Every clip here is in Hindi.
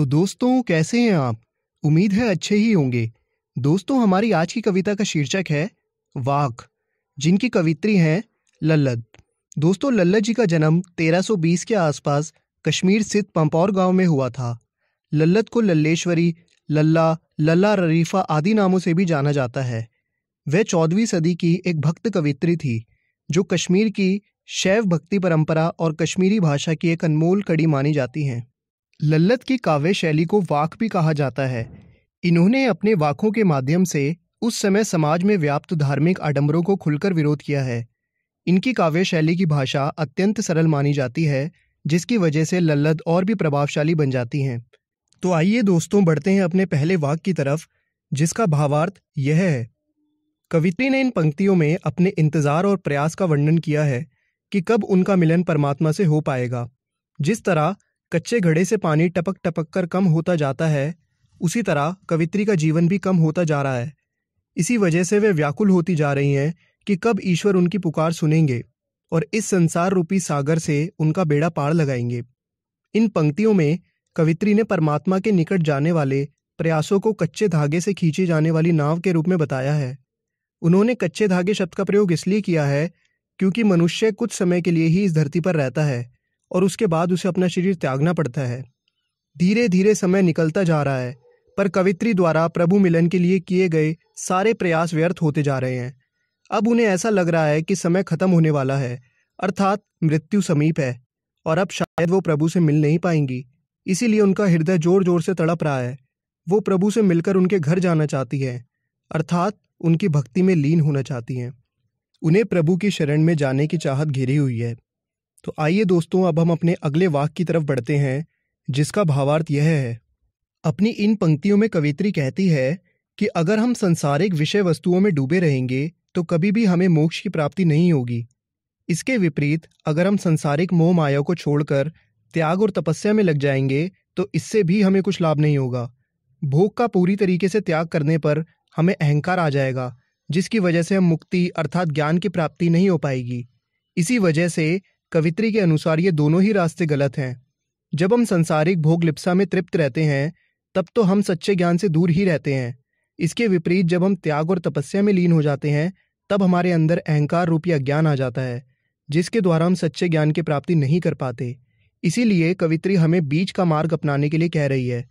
तो दोस्तों कैसे हैं आप उम्मीद है अच्छे ही होंगे दोस्तों हमारी आज की कविता का शीर्षक है वाक जिनकी कवित्री हैं लल्लत दोस्तों लल्लत जी का जन्म 1320 के आसपास कश्मीर स्थित पंपौर गांव में हुआ था लल्लत को लल्लेश्वरी लल्ला लल्ला ररीफा आदि नामों से भी जाना जाता है वह चौदहवीं सदी की एक भक्त कवित्री थी जो कश्मीर की शैव भक्ति परंपरा और कश्मीरी भाषा की एक अनमोल कड़ी मानी जाती हैं लल्लत की काव्य शैली को वाक भी कहा जाता है इन्होंने अपने वाकों के माध्यम से उस समय समाज में व्याप्त धार्मिक आडंबरों को खुलकर विरोध किया है इनकी काव्य शैली की भाषा अत्यंत सरल मानी जाती है जिसकी वजह से लल्लत और भी प्रभावशाली बन जाती हैं तो आइए दोस्तों बढ़ते हैं अपने पहले वाक की तरफ जिसका भावार्थ यह है कवित्री ने इन पंक्तियों में अपने इंतजार और प्रयास का वर्णन किया है कि कब उनका मिलन परमात्मा से हो पाएगा जिस तरह कच्चे घड़े से पानी टपक टपक कर कम होता जाता है उसी तरह कवित्री का जीवन भी कम होता जा रहा है इसी वजह से वे व्याकुल होती जा रही हैं कि कब ईश्वर उनकी पुकार सुनेंगे और इस संसार रूपी सागर से उनका बेड़ा पार लगाएंगे इन पंक्तियों में कवित्री ने परमात्मा के निकट जाने वाले प्रयासों को कच्चे धागे से खींचे जाने वाली नाव के रूप में बताया है उन्होंने कच्चे धागे शब्द का प्रयोग इसलिए किया है क्योंकि मनुष्य कुछ समय के लिए ही इस धरती पर रहता है और उसके बाद उसे अपना शरीर त्यागना पड़ता है धीरे धीरे समय निकलता जा रहा है पर कवित्री द्वारा प्रभु मिलन के लिए किए गए सारे प्रयास व्यर्थ होते जा रहे हैं अब उन्हें ऐसा लग रहा है कि समय खत्म होने वाला है अर्थात मृत्यु समीप है और अब शायद वो प्रभु से मिल नहीं पाएंगी इसीलिए उनका हृदय जोर जोर से तड़प रहा है वो प्रभु से मिलकर उनके घर जाना चाहती है अर्थात उनकी भक्ति में लीन होना चाहती हैं उन्हें प्रभु की शरण में जाने की चाहत घिरी हुई है तो आइए दोस्तों अब हम अपने अगले वाक्य की तरफ बढ़ते हैं जिसका भावार्थ यह है अपनी इन पंक्तियों में कवित्री कहती है कि अगर हम संसारिक विषय वस्तुओं में डूबे रहेंगे तो कभी भी हमें मोक्ष की प्राप्ति नहीं होगी इसके विपरीत अगर हम संसारिक मोह माया को छोड़कर त्याग और तपस्या में लग जाएंगे तो इससे भी हमें कुछ लाभ नहीं होगा भोग का पूरी तरीके से त्याग करने पर हमें अहंकार आ जाएगा जिसकी वजह से हम मुक्ति अर्थात ज्ञान की प्राप्ति नहीं हो पाएगी इसी वजह से कवित्री के अनुसार ये दोनों ही रास्ते गलत हैं जब हम संसारिक भोग लिप्सा में तृप्त रहते हैं तब तो हम सच्चे ज्ञान से दूर ही रहते हैं इसके विपरीत जब हम त्याग और तपस्या में लीन हो जाते हैं तब हमारे अंदर अहंकार रूपी अज्ञान आ जाता है जिसके द्वारा हम सच्चे ज्ञान की प्राप्ति नहीं कर पाते इसीलिए कवित्री हमें बीच का मार्ग अपनाने के लिए कह रही है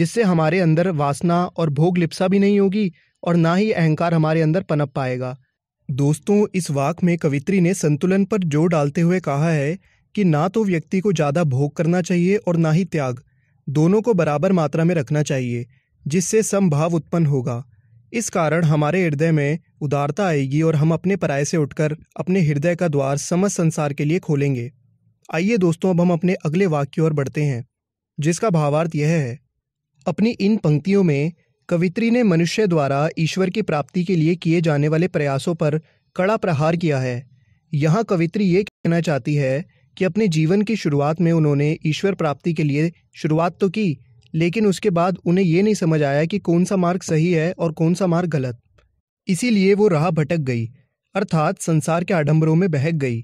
जिससे हमारे अंदर वासना और भोग लिप्सा भी नहीं होगी और ना ही अहंकार हमारे अंदर पनप पाएगा दोस्तों इस वाक में कवित्री ने संतुलन पर जोर डालते हुए कहा है कि ना तो व्यक्ति को ज़्यादा भोग करना चाहिए और ना ही त्याग दोनों को बराबर मात्रा में रखना चाहिए जिससे समभाव उत्पन्न होगा इस कारण हमारे हृदय में उदारता आएगी और हम अपने पराये से उठकर अपने हृदय का द्वार समस्त संसार के लिए खोलेंगे आइए दोस्तों अब हम अपने अगले वाक्य की ओर बढ़ते हैं जिसका भावार्थ यह है अपनी इन पंक्तियों में कवित्री ने मनुष्य द्वारा ईश्वर की प्राप्ति के लिए किए जाने वाले प्रयासों पर कड़ा प्रहार किया है यहाँ कवित्री ये कहना चाहती है कि अपने जीवन की शुरुआत में उन्होंने ईश्वर प्राप्ति के लिए शुरुआत तो की लेकिन उसके बाद उन्हें ये नहीं समझ आया कि कौन सा मार्ग सही है और कौन सा मार्ग गलत इसीलिए वो राह भटक गई अर्थात संसार के आडंबरों में बहक गई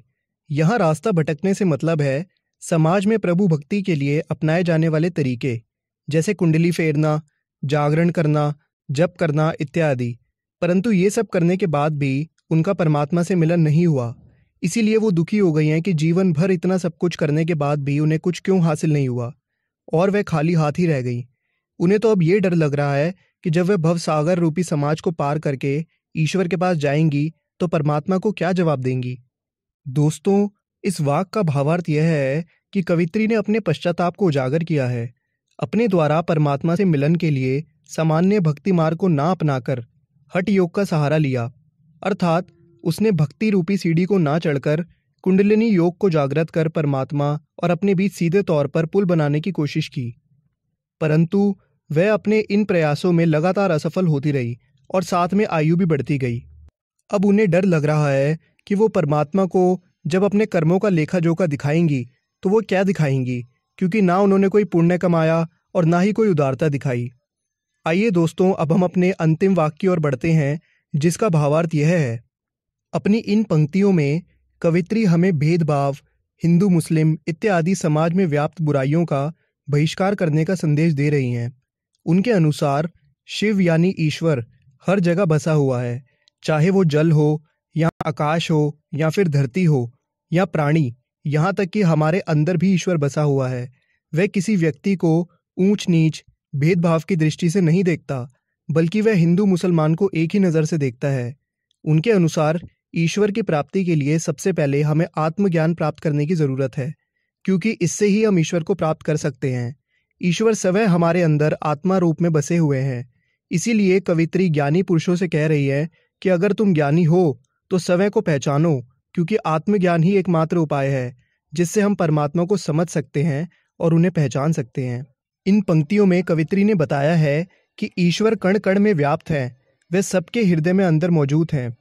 यहाँ रास्ता भटकने से मतलब है समाज में प्रभु भक्ति के लिए अपनाए जाने वाले तरीके जैसे कुंडली फेरना जागरण करना जप करना इत्यादि परंतु ये सब करने के बाद भी उनका परमात्मा से मिलन नहीं हुआ इसीलिए वो दुखी हो गई हैं कि जीवन भर इतना सब कुछ करने के बाद भी उन्हें कुछ क्यों हासिल नहीं हुआ और वह खाली हाथ ही रह गई उन्हें तो अब ये डर लग रहा है कि जब वह भवसागर रूपी समाज को पार करके ईश्वर के पास जाएंगी तो परमात्मा को क्या जवाब देंगी दोस्तों इस वाक का भावार्थ यह है कि कवित्री ने अपने पश्चाताप को उजागर किया है अपने द्वारा परमात्मा से मिलन के लिए सामान्य भक्ति मार्ग को ना अपनाकर हट योग का सहारा लिया अर्थात उसने भक्ति रूपी सीढ़ी को ना चढ़कर कुंडलिनी योग को जागृत कर परमात्मा और अपने बीच सीधे तौर पर पुल बनाने की कोशिश की परंतु वह अपने इन प्रयासों में लगातार असफल होती रही और साथ में आयु भी बढ़ती गई अब उन्हें डर लग रहा है कि वो परमात्मा को जब अपने कर्मों का लेखा जोखा दिखाएंगी तो वो क्या दिखाएंगी क्योंकि ना उन्होंने कोई पुण्य कमाया और ना ही कोई उदारता दिखाई आइए दोस्तों अब हम अपने अंतिम वाक्य की ओर बढ़ते हैं जिसका भावार्थ यह है अपनी इन पंक्तियों में कवित्री हमें भेदभाव हिंदू मुस्लिम इत्यादि समाज में व्याप्त बुराइयों का बहिष्कार करने का संदेश दे रही हैं उनके अनुसार शिव यानी ईश्वर हर जगह बसा हुआ है चाहे वो जल हो या आकाश हो या फिर धरती हो या प्राणी यहाँ तक कि हमारे अंदर भी ईश्वर बसा हुआ है वह किसी व्यक्ति को ऊंच नीच भेदभाव की दृष्टि से नहीं देखता बल्कि वह हिंदू मुसलमान को एक ही नज़र से देखता है उनके अनुसार ईश्वर की प्राप्ति के लिए सबसे पहले हमें आत्मज्ञान प्राप्त करने की ज़रूरत है क्योंकि इससे ही हम ईश्वर को प्राप्त कर सकते हैं ईश्वर सवय हमारे अंदर आत्मा रूप में बसे हुए हैं इसीलिए कवित्री ज्ञानी पुरुषों से कह रही है कि अगर तुम ज्ञानी हो तो सवय को पहचानो क्योंकि आत्मज्ञान ही एकमात्र उपाय है जिससे हम परमात्मा को समझ सकते हैं और उन्हें पहचान सकते हैं इन पंक्तियों में कवित्री ने बताया है कि ईश्वर कण कण में व्याप्त हैं वे सबके हृदय में अंदर मौजूद हैं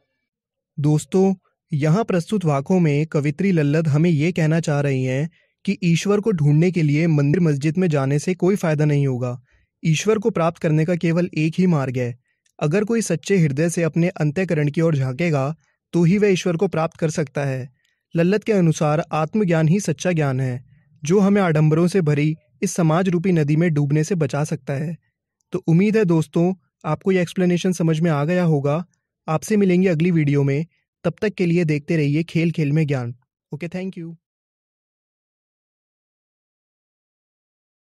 दोस्तों यहाँ प्रस्तुत वाक्यों में कवित्री लल्लत हमें ये कहना चाह रही हैं कि ईश्वर को ढूंढने के लिए मंदिर मस्जिद में जाने से कोई फायदा नहीं होगा ईश्वर को प्राप्त करने का केवल एक ही मार्ग है अगर कोई सच्चे हृदय से अपने अंत्यकरण की ओर झांकेगा तो ही वह ईश्वर को प्राप्त कर सकता है लल्लत के अनुसार आत्मज्ञान ही सच्चा ज्ञान है जो हमें आडंबरों से भरी इस समाज रूपी नदी में डूबने से बचा सकता है तो उम्मीद है दोस्तों आपको यह एक्सप्लेनेशन समझ में आ गया होगा आपसे मिलेंगे अगली वीडियो में तब तक के लिए देखते रहिए खेल खेल में ज्ञान ओके थैंक यू